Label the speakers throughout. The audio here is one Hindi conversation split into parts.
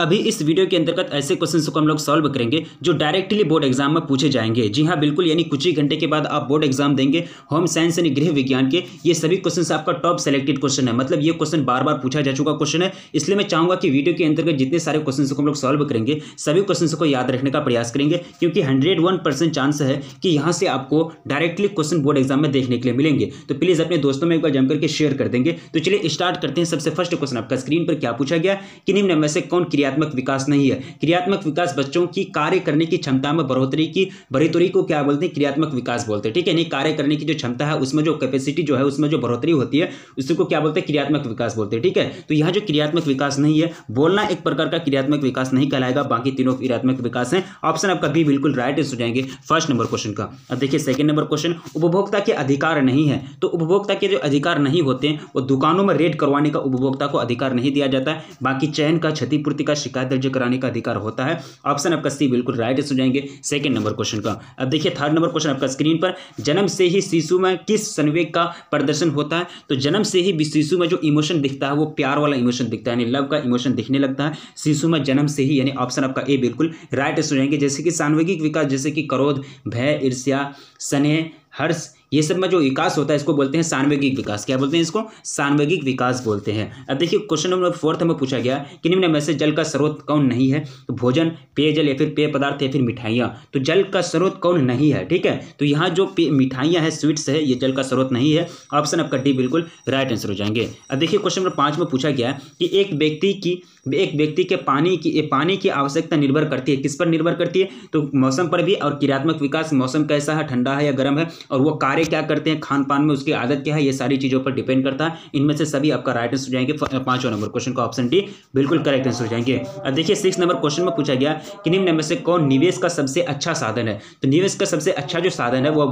Speaker 1: अभी इस वीडियो के अंतर्गत ऐसे क्वेश्चन को हम लोग सॉल्व करेंगे जो डायरेक्टली बोर्ड एग्जाम में पूछे जाएंगे जी हाँ बिल्कुल यानी कुछ ही घंटे के बाद आप बोर्ड एग्जाम देंगे होम साइंस यानी गृह विज्ञान के ये सभी क्वेश्चन आपका टॉप सेलेक्टेड क्वेश्चन है मतलब ये क्वेश्चन बार बार पूछा जा चुका क्वेश्चन है इसलिए मैं चाहूंगा कि वीडियो के अंतर्गत जितने सारे क्वेश्चन को हम लोग सॉल्व करेंगे सभी क्वेश्चन को याद रखने का प्रयास करेंगे क्योंकि हंड्रेड चांस है कि यहाँ से आपको डायरेक्टली क्वेश्चन बोर्ड एग्जाम में देखने के लिए मिलेंगे तो प्लीज़ अपने दोस्तों में एक बार जम करके शेयर कर देंगे तो चलिए स्टार्ट करते हैं सबसे फर्स्ट क्वेश्चन आपका स्क्रीन पर क्या पूछा गया कि निम्न में से कौन क्रिया क्रियात्मक विकास नहीं है क्रियात्मक विकास बच्चों की कार्य करने की क्षमता में बढ़ोतरी की बढ़ोतरी को क्या बोलते हैं क्रियात्मक विकास बोलते हैं ठीक है यानी कार्य करने की जो क्षमता है उसमें जो कैपेसिटी जो है उसमें जो बढ़ोतरी होती है उसको क्या बोलते हैं क्रियात्मक विकास बोलते हैं ठीक है तो यहाँ जो क्रियात्मक विकास नहीं है बोलना एक प्रकार का क्रियात्मक विकास नहीं कहलाएगा बाकी तीनों क्रियात्मक विकास है ऑप्शन आपका भी बिल्कुल राइट हो जाएंगे फर्स्ट नंबर क्वेश्चन का अब देखिए सेकंड नंबर क्वेश्चन उपभोक्ता के अधिकार नहीं है तो उपभोक्ता के जो अधिकार नहीं होते हैं वो दुकानों में रेड करवाने का उपभोक्ता को अधिकार नहीं दिया जाता है बाकी चयन का क्षतिपूर्ति का द्वारा शिकायत दर्ज कराने का अधिकार होता है ऑप्शन आपका सी बिल्कुल राइट हो जाएंगे सेकंड नंबर क्वेश्चन का अब देखिए थर्ड नंबर क्वेश्चन आपका स्क्रीन पर जन्म से ही शिशु में किस संवेग का प्रदर्शन होता है तो जन्म से ही शिशु में जो इमोशन दिखता है वो प्यार वाला इमोशन दिखता है यानी लव का इमोशन दिखने लगता है शिशु में जन्म से ही यानी ऑप्शन आपका ए बिल्कुल राइट हो जाएंगे जैसे कि सांवेगिक विकास जैसे कि क्रोध भय ईर्ष्या स्नेह हर्ष ये सब में जो विकास होता है इसको बोलते हैं सांवेगिक विकास क्या बोलते हैं इसको सांवेगिक विकास बोलते हैं अब देखिए क्वेश्चन नंबर फोर्थ में पूछा गया कि निम्न में से जल का स्रोत कौन नहीं है तो भोजन पेयजल या फिर पेय पदार्थ या फिर मिठाइयाँ तो जल का स्रोत कौन नहीं है ठीक है तो यहाँ जो मिठाइयाँ हैं स्वीट्स है ये जल का स्रोत नहीं है ऑप्शन आपका डी बिल्कुल राइट आंसर हो जाएंगे अब देखिए क्वेश्चन नंबर पाँच में पूछा गया कि एक व्यक्ति की एक व्यक्ति के पानी की पानी की आवश्यकता निर्भर करती है किस पर निर्भर करती है तो मौसम पर भी और क्रियात्मक विकास मौसम कैसा है ठंडा है या गर्म है और वो कार्य सारे क्या करते हैं खान पान में उसकी आदत क्या है ये सारी चीज़ों पर डिपेंड करता है इनमें से सभी आपका राइट आंसर हो जाएंगे पांचवा नंबर क्वेश्चन का ऑप्शन डी बिल्कुल करेक्ट आंसर हो जाएंगे अब देखिए सिक्स नंबर क्वेश्चन में पूछा गया कि निम्न में से कौन निवेश का सबसे अच्छा साधन है तो निवेश का सबसे अच्छा जो साधन है वो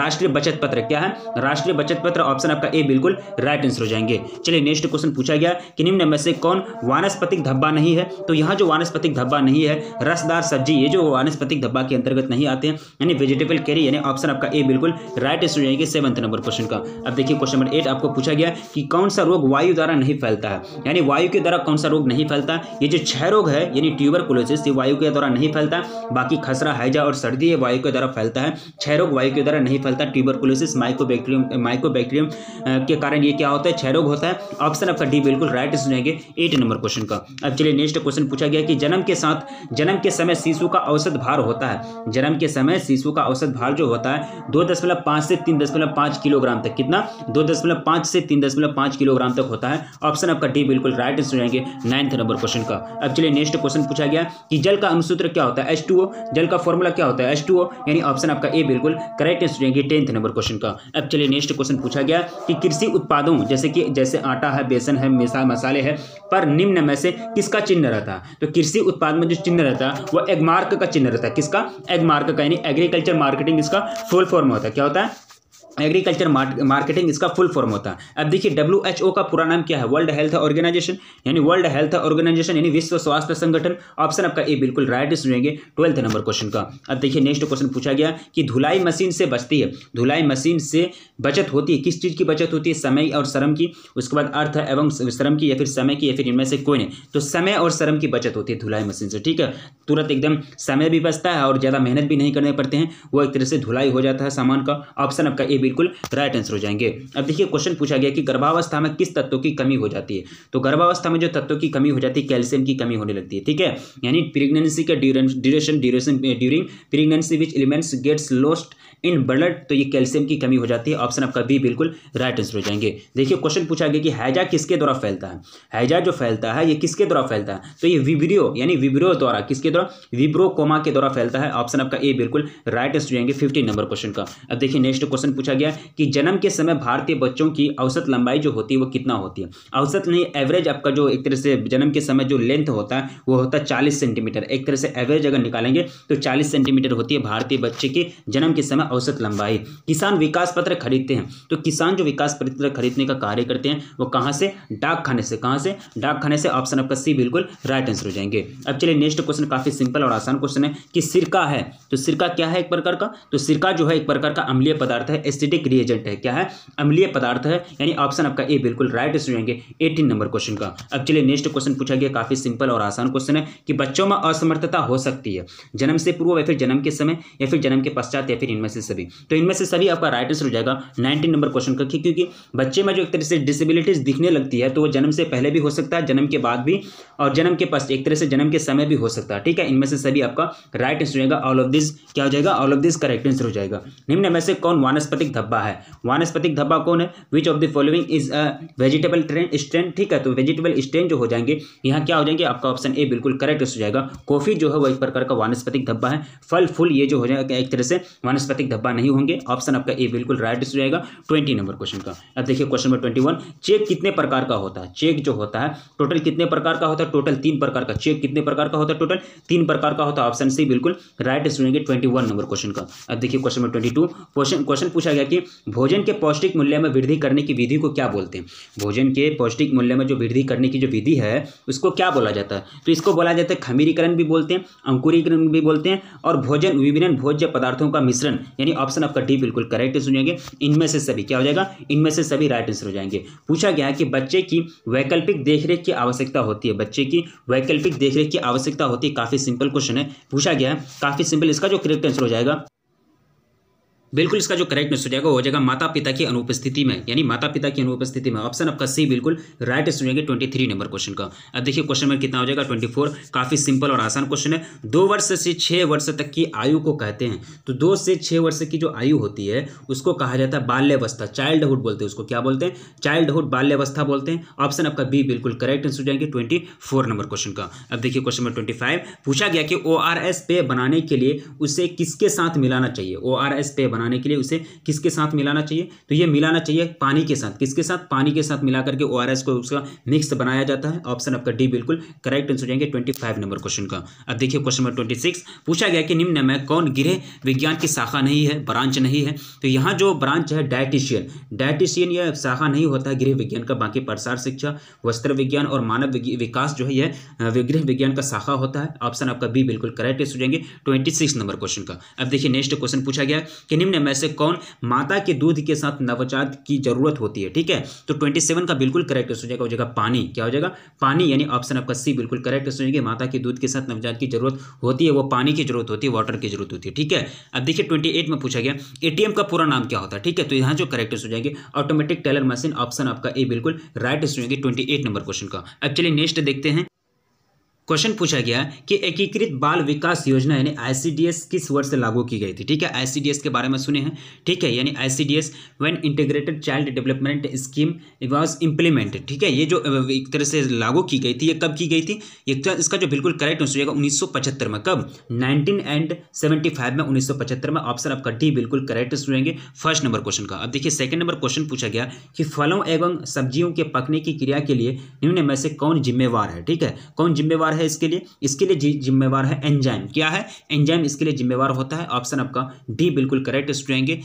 Speaker 1: राष्ट्रीय बचत पत्र क्या है राष्ट्रीय बचत पत्र ऑप्शन आपका ए बिल्कुल राइट आंसर हो जाएंगे चलिए नेक्स्ट क्वेश्चन पूछा गया कि निम्न में से कौन वानस्पतिक धब्बा नहीं है तो यहाँ जो वानस्पतिक धब्बा नहीं है रसदार सब्जी ये जो वानस्पतिक धब्बा के अंतर्गत नहीं आते हैं यानी वेजिटेबल कैरी यानी ऑप्शन आपका ए बिल्कुल राइट टेस्ट हो जाएगी सेवंथ नंबर क्वेश्चन का अब देखिए क्वेश्चन नंबर एट आपको पूछा गया कि कौन सा रोग वायु द्वारा नहीं फैलता है यानी वायु के द्वारा कौन सा रोग नहीं फैलता ये जो छह रोग है यानी ट्यूबर कोलोसिस ये वायु के द्वारा नहीं फैलता बाकी खसरा हैजा और सर्दी ये वायु के द्वारा फैलता है छह रोग वायु के द्वारा नहीं फैलता ट्यूबर कोलोसिस माइको माइकोबैक्टीरियम के कारण ये क्या होता है छह रोग होता है ऑप्शन आपका डी बिल्कुल राइट सुनेंगे एट नंबर क्वेश्चन का अब चलिए नेक्स्ट क्वेश्चन पूछा गया कि जन्म के साथ जन्म के समय शिशु का औसत भार होता है जन्म के समय शिशु का औसत भार जो होता है दो दशमलव पांच से से तीन दशमलव पांच किलोग्राम तक कितना दो दशमलव पांच से तीन दशमलव पांच किलोग्राम तक होता है ऑप्शन आपका डी बिल्कुल राइट आंसर जाएंगे नाइन्थ नंबर क्वेश्चन का अब चलिए नेक्स्ट क्वेश्चन पूछा गया कि जल का अनुसूत्र क्या होता है एच जल का फॉर्मूला क्या होता है एच यानी ऑप्शन आपका ए बिल्कुल करेक्ट आंसर जाएंगे टेंथ नंबर क्वेश्चन का अब चलिए नेक्स्ट क्वेश्चन पूछा गया कि कृषि उत्पादों जैसे कि जैसे आटा है बेसन है मिसा मसाले है पर निम्न में से किसका चिन्ह रहता है तो कृषि उत्पाद में जो चिन्ह रहता है वो एगमार्क का चिन्ह रहता है किसका एगमार्क का यानी एग्रीकल्चर मार्केटिंग इसका फुल फॉर्म होता है क्या होता है एग्रीकल्चर मार्केटिंग इसका फुल फॉर्म होता है अब देखिए डब्ल्यू एच ओ का पूरा नाम क्या है वर्ल्ड हेल्थ ऑर्गेनाइजेशन यानी वर्ल्ड हेल्थ ऑर्गेनाइजेशन यानी विश्व स्वास्थ्य संगठन ऑप्शन आपका ए बिल्कुल राइट सुनेंगे ट्वेल्थ नंबर क्वेश्चन का अब देखिए नेक्स्ट क्वेश्चन पूछा गया कि धुलाई मशीन से बचती है धुलाई मशीन से बचत होती है किस चीज़ की बचत होती है समय और श्रम की उसके बाद अर्थ एवं श्रम की या फिर समय की या फिर इनमें से कोई नहीं तो समय और श्रम की बचत होती है धुलाई मशीन से ठीक है तुरंत एकदम समय भी बचता है और ज़्यादा मेहनत भी नहीं करने पड़ते हैं वो एक तरह से धुलाई हो जाता है सामान का ऑप्शन आपका ए बिल्कुल राइट आंसर हो जाएंगे अब देखिए क्वेश्चन पूछा गया कि गर्भावस्था में किस तत्वों की कमी हो जाती है तो गर्भावस्था में जो तत्वों की कमी हो जाती है कैल्शियम की कमी होने लगती है ठीक है यानी प्रेगनेंसी का duration duration during pregnancy which elements gets lost in blood तो ये कैल्शियम की कमी हो जाती है ऑप्शन आपका बी बिल्कुल राइट आंसर हो जाएंगे देखिए क्वेश्चन पूछा गया कि हैजा किसके द्वारा फैलता है हैजा जो फैलता है ये किसके द्वारा फैलता है तो ये विब्रियो यानी विब्रियो द्वारा किसके द्वारा विब्रो कोमा के द्वारा फैलता है ऑप्शन आपका ए बिल्कुल राइट आंसर हो जाएंगे फिफ्टीन नंबर क्वेश्चन का अब देखिए नेक्स्ट क्वेश्चन पूछा गया कि जन्म के समय भारतीय बच्चों की औसत लंबाई जो होती है वो कितना होती है औसत नहीं एवरेज आपका जो एक तरह से जन्म के समय जो लेंथ होता है वो होता है चालीस सेंटीमीटर एक तरह से एवरेज अगर निकालेंगे तो चालीस सेंटीमीटर होती है भारतीय बच्चे के जन्म के समय औसत लंबाई किसान विकास पत्र खरीदते हैं तो किसान जो विकास पत्र खरीदने का कार्य करते हैं वो कहाँ से डाक खाने से कहाँ से डाक खाने से ऑप्शन आपका सी बिल्कुल राइट आंसर हो जाएंगे अब चलिए नेक्स्ट क्वेश्चन काफ़ी सिंपल और आसान क्वेश्चन है कि सिरका है तो सिरका क्या है एक प्रकार का तो सिरका जो है एक प्रकार का अम्लीय पदार्थ है एसिडिक रिएजेंट है क्या है अम्लीय पदार्थ है यानी ऑप्शन आपका ए बिल्कुल राइट आंसर हो जाएंगे एटीन नंबर क्वेश्चन का अब चलिए नेक्स्ट क्वेश्चन पूछा गया काफ़ी सिंपल और आसान क्वेश्चन है कि बच्चों में असमर्थता हो सकती है जन्म से पूर्व या फिर जन्म के समय या फिर जन्म के पश्चात या फिर इनमें से सभी तो इनमें से सभी आपका राइट आंसर हो जाएगा नाइनटीन नंबर क्वेश्चन का क्योंकि बच्चे में जो एक तरह से डिसेबिलिटीज दिखने लगती है तो वो जन्म से पहले भी हो सकता है जन्म के बाद भी और जन्म के पश्च एक तरह से जन्म के समय भी हो सकता है ठीक है इनमें से सभी आपका राइट आंसर हो जाएगा ऑल ऑफ दिस क्या हो जाएगा all of this correct answer हो जाएगा निम्न में से कौन वानस्पतिक धब्बा है वानस्पतिक धब्बा कौन है which of the following is a vegetable train strain ठीक है तो वेजिटेबल स्ट्रेन जो हो जाएंगे यहाँ क्या हो जाएंगे आपका ऑप्शन ए बिल्कुल करेक्ट आंसर हो जाएगा कॉफी जो है वो एक प्रकार का वानस्पतिक धब्बा है फल फूल ये जो हो जाएगा एक तरह से वानस्पतिक ऑप्टिक धब्बा नहीं होंगे ऑप्शन आपका ए बिल्कुल राइट रहेगा ट्वेंटी नंबर क्वेश्चन का अब देखिए question number twenty one check कितने प्रकार का होता है चेक जो होता है टोटल कितने प्रकार का होता है टोटल तीन प्रकार का चेक कितने प्रकार का होता है टोटल तीन प्रकार का होता है ऑप्शन सी बिल्कुल राइट रहेंगे ट्वेंटी नंबर क्वेश्चन का अब देखिए question number twenty question question पूछा गया कि भोजन के पौष्टिक मूल्य में वृद्धि करने की विधि को क्या बोलते हैं भोजन के पौष्टिक मूल्य में जो वृद्धि करने की जो विधि है उसको क्या बोला जाता है तो इसको बोला जाता है खमीरीकरण भी बोलते हैं अंकुरीकरण भी बोलते हैं और भोजन विभिन्न भोज्य पदार्थों का मिश्रण यानी ऑप्शन आपका डी बिल्कुल करेक्ट आंसर हो जाएंगे इनमें से सभी क्या हो जाएगा इनमें से सभी राइट आंसर हो जाएंगे पूछा गया है कि बच्चे की वैकल्पिक देखरेख की आवश्यकता होती है बच्चे की वैकल्पिक देखरेख की आवश्यकता होती है काफ़ी सिंपल क्वेश्चन है पूछा गया है काफ़ी सिंपल इसका जो करेक्ट आंसर हो जाएगा बिल्कुल इसका जो करेक्ट आंसर जाएगा हो जाएगा माता पिता की अनुपस्थिति में यानी माता पिता की अनुपस्थिति में ऑप्शन आपका सी बिल्कुल राइट आंसर जाएंगे ट्वेंटी थ्री नंबर क्वेश्चन का अब देखिए क्वेश्चन नंबर कितना हो जाएगा ट्वेंटी फोर काफी सिंपल और आसान क्वेश्चन है दो वर्ष से छह वर्ष तक की आयु को कहते हैं तो दो से छह वर्ष की जो आयु होती है उसको कहा जाता है बाल्यावस्था चाइल्डहुड बोलते हैं उसको क्या बोलते हैं चाइल्डहुड बाल्यवस्था बोलते हैं ऑप्शन आपका बी बिल्कुल करेक्ट आंसर जाएंगे ट्वेंटी फोर नंबर क्वेश्चन का अब देखिए क्वेश्चन नंबर ट्वेंटी फाइव पूछा गया कि ओ आर एस पे बनाने के लिए उसे किसके साथ मिलाना चाहिए ओ आर एस पे बना बनाने के लिए उसे किसके साथ मिलाना चाहिए तो ये मिलाना चाहिए पानी के साथ किसके साथ पानी के साथ मिला करके ओ को उसका मिक्स बनाया जाता है ऑप्शन आपका डी बिल्कुल करेक्ट आंसर जाएंगे ट्वेंटी नंबर क्वेश्चन का अब देखिए क्वेश्चन नंबर ट्वेंटी पूछा गया कि निम्न में कौन गिरे विज्ञान की शाखा नहीं है ब्रांच नहीं है तो यहाँ जो ब्रांच है डायटिशियन डायटिशियन यह शाखा नहीं होता है गृह विज्ञान का बाकी प्रसार शिक्षा वस्त्र विज्ञान और मानव विकास जो है यह गृह विज्ञान का शाखा होता है ऑप्शन आपका बी बिल्कुल करेक्ट हो जाएंगे ट्वेंटी नंबर क्वेश्चन का अब देखिए नेक्स्ट क्वेश्चन पूछा गया कि निम्न निम्न में से कौन माता के दूध के साथ नवजात की जरूरत होती है ठीक है तो ट्वेंटी सेवन का बिल्कुल करेक्ट हो जाएगा हो जाएगा पानी क्या हो जाएगा पानी यानी ऑप्शन आपका सी बिल्कुल करेक्ट हो जाएगी माता के दूध के साथ नवजात की जरूरत होती है वो पानी की जरूरत होती है वाटर की जरूरत होती है ठीक है अब देखिए ट्वेंटी में पूछा गया ए का पूरा नाम क्या होता है ठीक है तो यहाँ जो करेक्टर्स हो जाएंगे ऑटोमेटिक टेलर मशीन ऑप्शन आपका ए बिल्कुल राइट हो जाएगी ट्वेंटी नंबर क्वेश्चन का अब चलिए नेक्स्ट देखते हैं क्वेश्चन पूछा गया कि एकीकृत बाल विकास योजना यानी आईसीडीएस किस वर्ष से लागू की गई थी ठीक है आईसीडीएस के बारे में सुने हैं ठीक है यानी ICDS when integrated child development scheme was implemented ठीक है ये जो एक तरह से लागू की गई थी ये कब की गई थी ये तो इसका जो बिल्कुल करेक्ट आंसर होगा उन्नीस में कब नाइनटीन एंड सेवेंटी में उन्नीस में ऑप्शन आपका डी बिल्कुल करेक्ट सुनेंगे फर्स्ट नंबर क्वेश्चन का अब देखिए सेकंड नंबर क्वेश्चन पूछा गया कि फलों एवं सब्जियों के पकने की क्रिया के लिए निम्न में से कौन जिम्मेवार है ठीक है कौन जिम्मेवार जिम्मेवार है इसके लिए इसके लिए जिम्मेवार है एंजाइम क्या है एंजाइम इसके लिए जिम्मेवार होता है ऑप्शन आपका डी बिल्कुल करेक्ट स्टूडेंगे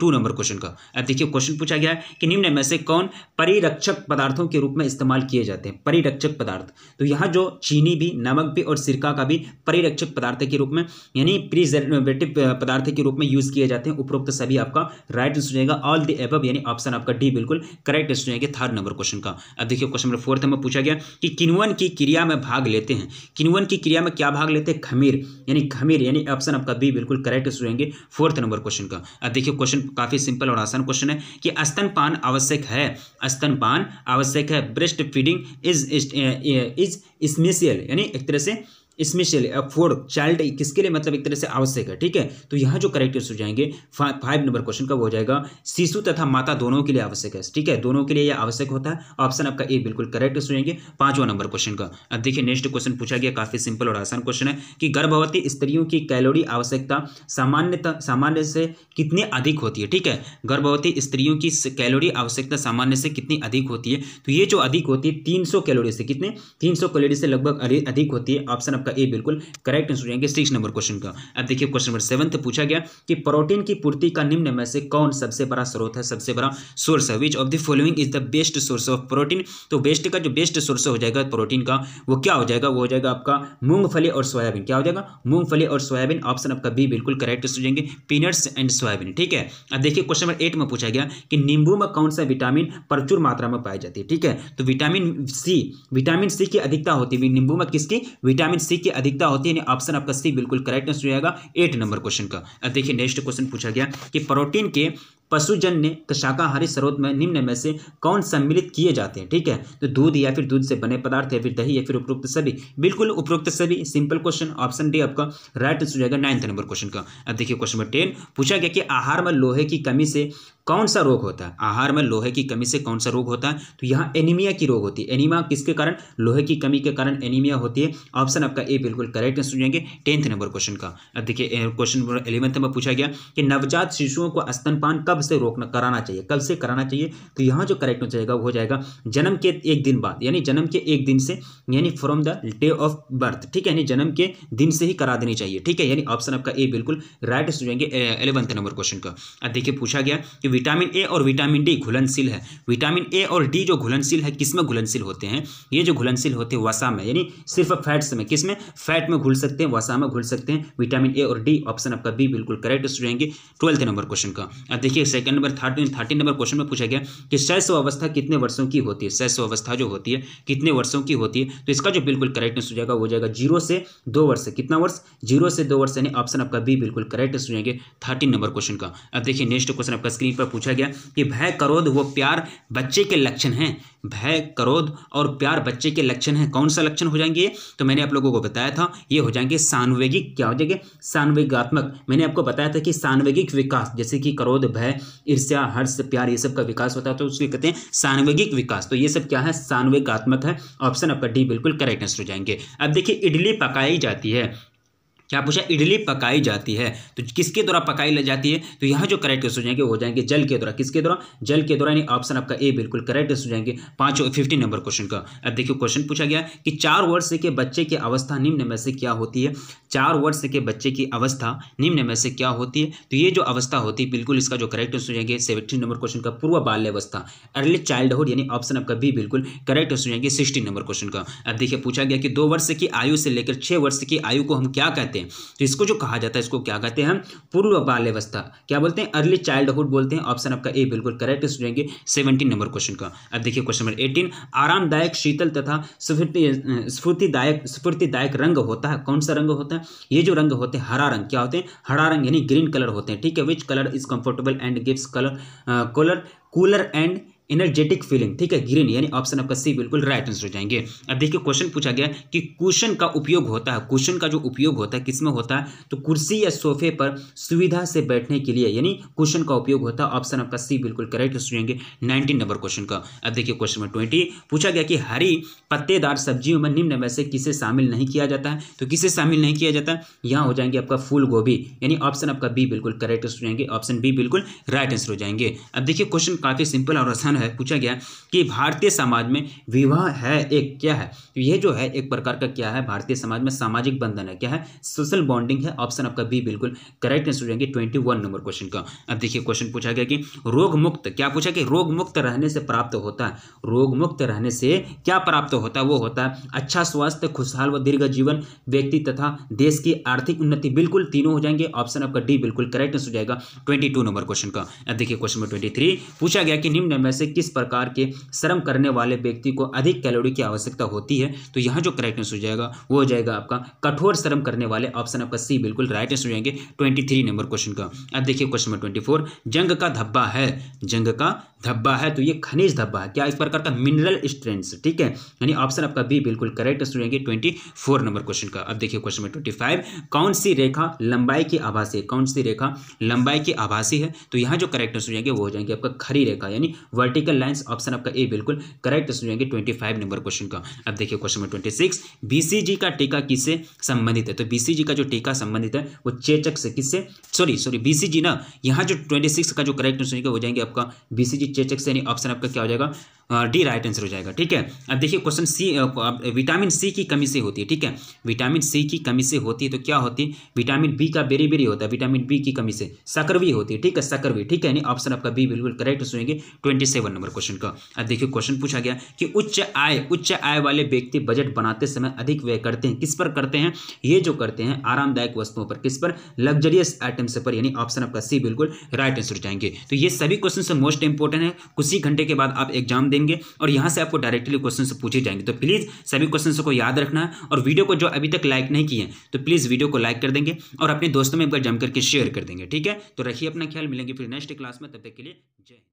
Speaker 1: टू नंबर क्वेश्चन का अब देखिए क्वेश्चन पूछा गया है कि निम्न में से कौन परिरक्षक पदार्थों के रूप में इस्तेमाल किए जाते हैं परिरक्षक पदार्थ तो यहाँ जो चीनी भी नमक भी और सिरका का भी परिरक्षक पदार्थ के रूप में यानी प्रिजर्वेटिव पदार्थ के रूप में यूज किए जाते हैं उपरोक्त सभी आपका right answer all the above यानी ऑप्शन आपका डी बिल्कुल correct answer third number question का अब देखिए क्वेश्चन नंबर फोर्थ में पूछा गया कि किनवन की क्रिया में भाग लेते सकते हैं किनवन की क्रिया में क्या भाग लेते हैं खमीर यानी खमीर यानी ऑप्शन आपका बी बिल्कुल करेक्ट रहेंगे फोर्थ नंबर क्वेश्चन का अब देखिए क्वेश्चन काफ़ी सिंपल और आसान क्वेश्चन है कि स्तनपान आवश्यक है स्तनपान आवश्यक है breast feeding is is essential यानी एक तरह से स्पेशल फोर चाइल्ड किसके लिए मतलब एक तरह से आवश्यक है ठीक है तो यहाँ जो करेक्ट आंसर हो जाएंगे फाइव नंबर क्वेश्चन का वो हो जाएगा शिशु तथा माता दोनों के लिए आवश्यक है ठीक है दोनों के लिए यह आवश्यक होता है ऑप्शन आपका ए बिल्कुल करेक्ट आंसर हो जाएंगे पांचवा नंबर क्वेश्चन का अब देखिए नेक्स्ट क्वेश्चन पूछा गया काफी सिंपल और आसान क्वेश्चन है कि गर्भवती स्त्रियों की कैलोरी आवश्यकता सामान्यता सामान्य से कितनी अधिक होती है ठीक है गर्भवती स्त्रियों की कैलोरी आवश्यकता सामान्य से कितनी अधिक होती है तो ये जो अधिक होती है तीन कैलोरी से कितने तीन कैलोरी से लगभग अधिक होती है ऑप्शन आपका ए बिल्कुल करेक्ट आंसर जाएंगे सिक्स नंबर क्वेश्चन का अब देखिए क्वेश्चन नंबर सेवंथ पूछा गया कि प्रोटीन की पूर्ति का निम्न में से कौन सबसे बड़ा स्रोत है सबसे बड़ा सोर्स है which of the following is the best source of protein तो बेस्ट का जो बेस्ट सोर्स हो जाएगा प्रोटीन का वो क्या हो जाएगा वो हो जाएगा आपका मूंगफली और सोयाबीन क्या हो जाएगा मूंगफली और सोयाबीन ऑप्शन आपका बी बिल्कुल करेक्ट आंसर जाएंगे पीनट्स एंड सोयाबीन ठीक है अब देखिए क्वेश्चन नंबर एट में पूछा गया कि नींबू में कौन सा विटामिन प्रचुर मात्रा में पाई जाती है ठीक है तो विटामिन सी विटामिन सी की अधिकता होती है नींबू में किसकी विटामिन सी सी की अधिकता होती है ऑप्शन आपका सी बिल्कुल करेक्ट आंसर रहेगा एट नंबर क्वेश्चन का अब देखिए नेक्स्ट क्वेश्चन पूछा गया कि प्रोटीन के पशुजन्य शाकाहारी स्रोत में निम्न में से कौन सम्मिलित किए जाते हैं ठीक है तो दूध या फिर दूध से बने पदार्थ या फिर दही या फिर उपरोक्त सभी बिल्कुल उपरोक्त सभी सिंपल क्वेश्चन ऑप्शन डी आपका राइट आंसर हो जाएगा नाइन्थ नंबर क्वेश्चन का अब देखिए क्वेश्चन नंबर टेन पूछा गया कि आहार में लोहे की कमी से कौन सा रोग होता है आहार में लोहे की कमी से कौन सा रोग होता है तो यहाँ एनीमिया की रोग होती है एनीमा किसके कारण लोहे की कमी के कारण एनीमिया होती है ऑप्शन आपका ए बिल्कुल करेक्ट आंसर जाएंगे टेंथ नंबर क्वेश्चन का अब देखिए क्वेश्चन नंबर एलेवंथ में पूछा गया कि नवजात शिशुओं को स्तनपान कब से रोकना कराना चाहिए कब से कराना चाहिए तो यहाँ जो करेक्ट हो जाएगा वो हो जाएगा जन्म के एक दिन बाद यानी जन्म के एक दिन से यानी from the day of birth ठीक है यानी जन्म के दिन से ही करा देनी चाहिए ठीक है यानी ऑप्शन आपका ए बिल्कुल राइट हो जाएंगे नंबर क्वेश्चन का अब देखिए पूछा गया कि विटामिन ए और विटामिन डी घुलनशील है विटामिन ए और डी जो घुलनशील है किस में घुलनशील होते हैं ये जो घुलनशील होते हैं वसा में यानी सिर्फ फैट्स में किस में फैट में घुल सकते हैं वसा में घुल सकते हैं विटामिन ए और डी ऑप्शन आपका बी बिल्कुल करेक्ट रहेंगे ट्वेल्थ नंबर क्वेश्चन का अब देखिए second number thirteen thirteen number question में पूछा गया कि शैशव अवस्था कितने वर्षों की होती है शैशव अवस्था जो होती है कितने वर्षों की होती है तो इसका जो बिल्कुल करेक्ट हो जाएगा वो जाएगा जीरो से दो वर्ष कितना वर्ष जीरो से दो वर्ष यानी ऑप्शन आपका बी बिल्कुल करेक्ट रहेंगे थर्टीन नंबर क्वेश्चन का अब देखिए नेक्स्ट क्वेश्चन आपका स्क्रीन पर पर पूछा गया कि भय क्रोध व प्यार बच्चे के लक्षण हैं भय क्रोध और प्यार बच्चे के लक्षण हैं कौन सा लक्षण हो जाएंगे तो मैंने आप लोगों को बताया था ये हो जाएंगे सांवेगिक क्या हो जाएंगे सांवेगात्मक मैंने आपको बताया था कि सांवेगिक विकास जैसे कि क्रोध भय ईर्ष्या हर्ष प्यार ये सब का विकास होता है तो उसके कहते हैं सांवेगिक विकास तो ये सब क्या है सांवेगात्मक है ऑप्शन आपका डी बिल्कुल करेक्ट आंसर हो जाएंगे अब देखिए इडली पकाई जाती है क्या पूछा इडली पकाई जाती है तो किसके द्वारा पकाई जाती है तो यहाँ जो करेक्ट क्वेश्चन जाएंगे वो जाएंगे जल के द्वारा किसके द्वारा जल के द्वारा यानी ऑप्शन आपका ए बिल्कुल करेक्ट हो जाएंगे पाँच फिफ्टी नंबर क्वेश्चन का अब देखिए क्वेश्चन पूछा गया कि चार वर्ष के बच्चे की अवस्था निम्न में से क्या होती है चार वर्ष के बच्चे की अवस्था निम्न में से क्या होती है तो ये जो अवस्था होती है बिल्कुल इसका जो करेक्ट आंसर जाएंगे सेवेंटी नंबर क्वेश्चन का पूर्व बाल्यवस्था अर्ली चाइल्डहुड यानी ऑप्शन आपका भी बिल्कुल करेक्ट आंसर जाएंगे सिक्सटीन नंबर क्वेश्चन का अब देखिए पूछा गया कि दो वर्ष की आयु से लेकर छः वर्ष की आयु को हम क्या कहते हैं तो इसको जो कहा जाता है इसको क्या कहते हैं पूर्व बाल्यवस्था क्या बोलते हैं अर्ली चाइल्डहुड बोलते हैं ऑप्शन आपका ए बिल्कुल करेक्ट आंसर जाएंगे सेवेंटीन नंबर क्वेश्चन का अब देखिए क्वेश्चन नंबर एटीन आरामदायक शीतल तथा स्फूर्तिदायक स्फूर्तिदायक रंग होता है कौन सा रंग होता है ये जो रंग होते हैं हरा रंग क्या होते हैं हरा रंग यानी ग्रीन कलर होते हैं ठीक है which colour is comfortable and gives colour colour cooler and energetic feeling ठीक है ग्रीन यानी ऑप्शन आपका सी बिल्कुल राइट आंसर हो जाएंगे अब देखिए क्वेश्चन पूछा गया कि कुशन का उपयोग होता है कुशन का जो उपयोग होता है किसमें होता है तो कुर्सी या सोफे पर सुविधा से बैठने के लिए यानी कुशन का उपयोग होता है ऑप्शन आपका सी बिल्कुल करेक्ट आंसर जाएंगे नाइनटीन नंबर क्वेश्चन का अब देखिए क्वेश्चन नंबर ट्वेंटी पूछा गया कि हरी पत्तेदार सब्जियों में निम्न में से किसे शामिल नहीं किया जाता है तो किसे शामिल नहीं किया जाता यहाँ हो जाएंगे आपका फूल गोभी यानी ऑप्शन आपका बी बिल्कुल करेक्ट आंसर जाएंगे ऑप्शन बी बिल्कुल राइट आंसर हो जाएंगे अब देखिए क्वेश्चन काफ़ी सिंपल और आसान क्वेश्चन है पूछा गया कि भारतीय समाज में विवाह है एक क्या है तो ये जो है एक प्रकार का क्या है भारतीय समाज में सामाजिक बंधन है क्या है सोशल बॉन्डिंग है ऑप्शन आपका बी बिल्कुल करेक्ट आंसर जाएंगे ट्वेंटी वन नंबर क्वेश्चन का अब देखिए क्वेश्चन पूछा गया कि रोग मुक्त क्या पूछा कि रोग मुक्त रहने से प्राप्त होता है रोग मुक्त रहने से क्या प्राप्त होता है वो होता है अच्छा स्वास्थ्य खुशहाल व दीर्घ जीवन व्यक्ति तथा देश की आर्थिक उन्नति बिल्कुल तीनों हो जाएंगे ऑप्शन आपका डी बिल्कुल करेक्ट आंसर जाएगा ट्वेंटी नंबर क्वेश्चन का अब देखिए क्वेश्चन नंबर ट्वेंटी पूछा गया कि निम्न में से से किस प्रकार के श्रम करने वाले व्यक्ति को अधिक कैलोरी की आवश्यकता होती है तो यहाँ जो करेक्ट आंसर हो जाएगा वो हो जाएगा आपका कठोर श्रम करने वाले ऑप्शन आपका सी बिल्कुल राइट आंसर हो जाएंगे ट्वेंटी थ्री नंबर क्वेश्चन का अब देखिए क्वेश्चन नंबर ट्वेंटी फोर जंग का धब्बा है जंग का धब्बा है तो ये खनिज धब्बा है क्या इस प्रकार का मिनरल स्ट्रेंथ ठीक है यानी ऑप्शन आपका बी बिल्कुल करेक्ट आंसर हो जाएंगे ट्वेंटी फोर नंबर क्वेश्चन का अब देखिए क्वेश्चन नंबर ट्वेंटी फाइव कौन सी रेखा लंबाई की आभासी है कौन सी रेखा लंबाई की आभासी है तो यहाँ जो करेक्ट आंसर हो जाएंगे वो हो जाएंगे आपका खरी रेखा यानी वर्ट वर्टिकल लाइंस ऑप्शन आपका ए बिल्कुल करेक्ट सुनेंगे ट्वेंटी फाइव नंबर क्वेश्चन का अब देखिए question number twenty six BCG का टीका किससे संबंधित है तो बीसीजी का जो टीका संबंधित है वो चेचक से किससे सॉरी सॉरी बीसीजी ना यहाँ जो ट्वेंटी का जो करेक्ट सुनेंगे हो जाएंगे आपका बीसीजी चेचक से यानी ऑप्शन आपका क्या हो जाएगा डी राइट आंसर हो जाएगा ठीक है अब देखिए क्वेश्चन सी विटामिन सी की कमी से होती है ठीक है विटामिन सी की कमी से होती है तो क्या होती है विटामिन बी का बेरी बेरी होता है विटामिन बी की कमी से सकरवी होती है ठीक है सकरवी ठीक है यानी ऑप्शन आपका बी बिल्कुल करेक्ट सुनेंगे ट्वेंटी सेवन नंबर क्वेश्चन का अब देखिए क्वेश्चन पूछा गया कि उच्च आय उच्च आय वाले व्यक्ति बजट बनाते समय अधिक व्यय करते हैं किस पर करते हैं ये जो करते हैं आरामदायक वस्तुओं पर किस पर लग्जरियस आइटम्स पर यानी ऑप्शन आपका सी बिल्कुल राइट आंसर जाएंगे तो ये सभी क्वेश्चन मोस्ट इंपॉर्टेंट है कुछ ही घंटे के बाद आप एग्जाम देंगे और यहाँ से आपको डायरेक्टली क्वेश्चन पूछे जाएंगे तो प्लीज़ सभी क्वेश्चन को याद रखना और वीडियो को जो अभी तक लाइक नहीं किए तो प्लीज़ वीडियो को लाइक कर देंगे और अपने दोस्तों में एक बार जम करके शेयर कर देंगे ठीक है तो रखिए अपना ख्याल मिलेंगे फिर नेक्स्ट क्लास में तब तक के लिए जय